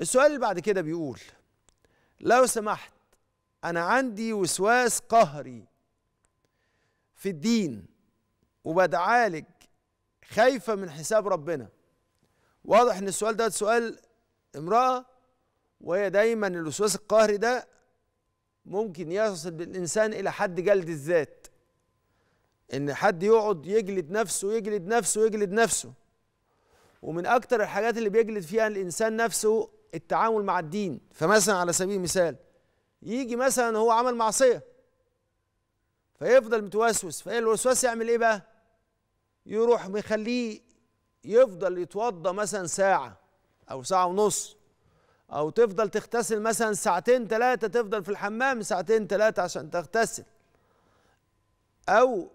السؤال اللي بعد كده بيقول لو سمحت أنا عندي وسواس قهري في الدين وبتعالج خايفة من حساب ربنا واضح إن السؤال ده سؤال امرأة وهي دايما الوسواس القهري ده ممكن يصل بالإنسان إلى حد جلد الذات إن حد يقعد يجلد نفسه يجلد نفسه يجلد نفسه ومن أكتر الحاجات اللي بيجلد فيها الإنسان نفسه التعامل مع الدين فمثلا على سبيل المثال يجي مثلا هو عمل معصيه فيفضل متوسوس فالوسواس يعمل ايه بقى يروح مخليه يفضل يتوضى مثلا ساعه او ساعه ونص او تفضل تغتسل مثلا ساعتين ثلاثه تفضل في الحمام ساعتين ثلاثه عشان تغتسل او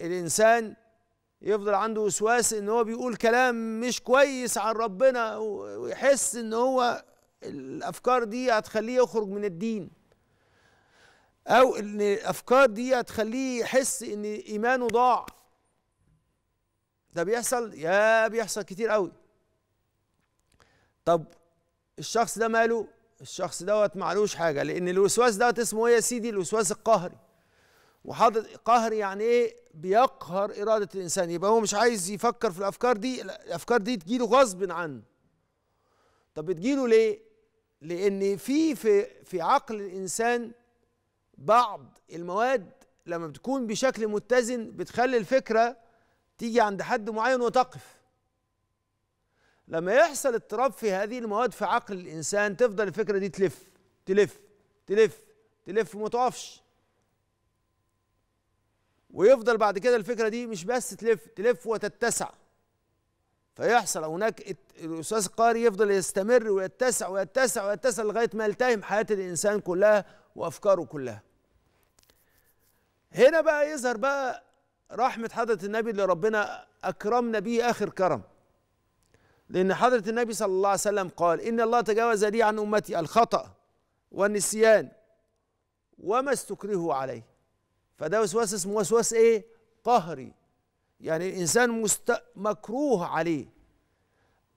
الانسان يفضل عنده وسواس ان هو بيقول كلام مش كويس عن ربنا ويحس ان هو الافكار دي هتخليه يخرج من الدين او ان الافكار دي هتخليه يحس ان ايمانه ضاع ده بيحصل يا بيحصل كتير قوي طب الشخص ده ماله الشخص دوت معلوش حاجه لان الوسواس دوت اسمه ايه يا سيدي الوسواس القهري وحاضر قهر يعني ايه بيقهر اراده الانسان يبقى هو مش عايز يفكر في الافكار دي الافكار دي تجيله غصب عنه طب بتجيله ليه لان في في في عقل الانسان بعض المواد لما بتكون بشكل متزن بتخلي الفكره تيجي عند حد معين وتقف لما يحصل اضطراب في هذه المواد في عقل الانسان تفضل الفكره دي تلف تلف تلف تلف وما تقفش ويفضل بعد كده الفكره دي مش بس تلف تلف وتتسع فيحصل هناك الاستاذ القاري يفضل يستمر ويتسع ويتسع ويتسع لغايه ما يلتهم حياه الانسان كلها وافكاره كلها هنا بقى يظهر بقى رحمه حضره النبي اللي ربنا اكرمنا به اخر كرم لأن حضرة النبي صلى الله عليه وسلم قال إن الله تجاوز لي عن أمتي الخطأ والنسيان وما استكرهوا عليه فده وسواس اسمه وسواس ايه قهري يعني الانسان مست... مكروه عليه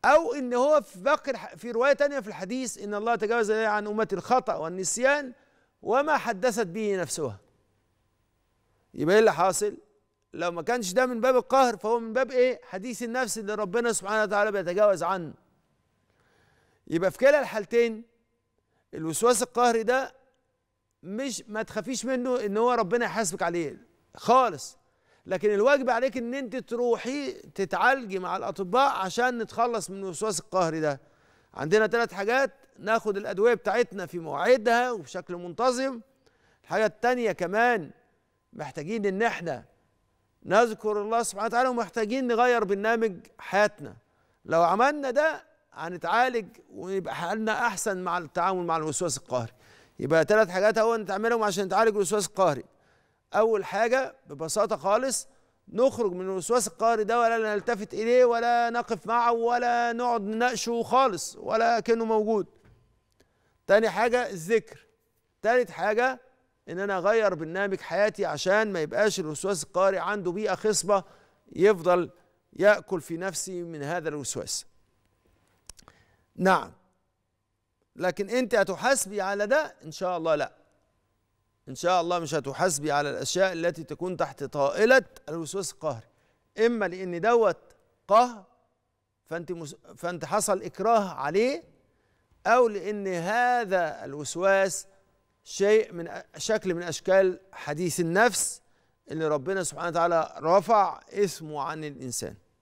او ان هو في باقي في روايه تانية في الحديث ان الله تجاوز عن امتي الخطا والنسيان وما حدثت به نفسها يبقى ايه اللي حاصل لو ما كانش ده من باب القهر فهو من باب ايه حديث النفس اللي ربنا سبحانه وتعالى بيتجاوز عنه يبقى في كلا الحالتين الوسواس القهري ده مش ما تخافيش منه ان هو ربنا يحاسبك عليه خالص لكن الواجب عليك ان انت تروحي تتعالجي مع الاطباء عشان نتخلص من الوسواس القهري ده عندنا ثلاث حاجات ناخد الادويه بتاعتنا في مواعيدها وبشكل منتظم الحاجه الثانيه كمان محتاجين ان احنا نذكر الله سبحانه وتعالى ومحتاجين نغير برنامج حياتنا لو عملنا ده هنتعالج ويبقى حالنا احسن مع التعامل مع الوسواس القهري يبقى ثلاث حاجات اهو تعملهم عشان نتعالج الوسواس القهري اول حاجه ببساطه خالص نخرج من الوسواس القهري ده ولا نلتفت اليه ولا نقف معه ولا نقعد نناقشه خالص ولا كانه موجود تاني حاجه الذكر تالت حاجه ان انا اغير برنامج حياتي عشان ما يبقاش الوسواس القهري عنده بيئه خصبه يفضل ياكل في نفسي من هذا الوسواس نعم لكن انت هتحاسبي على ده ان شاء الله لا ان شاء الله مش هتحاسبي على الاشياء التي تكون تحت طائله الوسواس القهري اما لان دوت قهر فانت مس... فانت حصل اكراه عليه او لان هذا الوسواس شيء من شكل من اشكال حديث النفس اللي ربنا سبحانه وتعالى رفع اسمه عن الانسان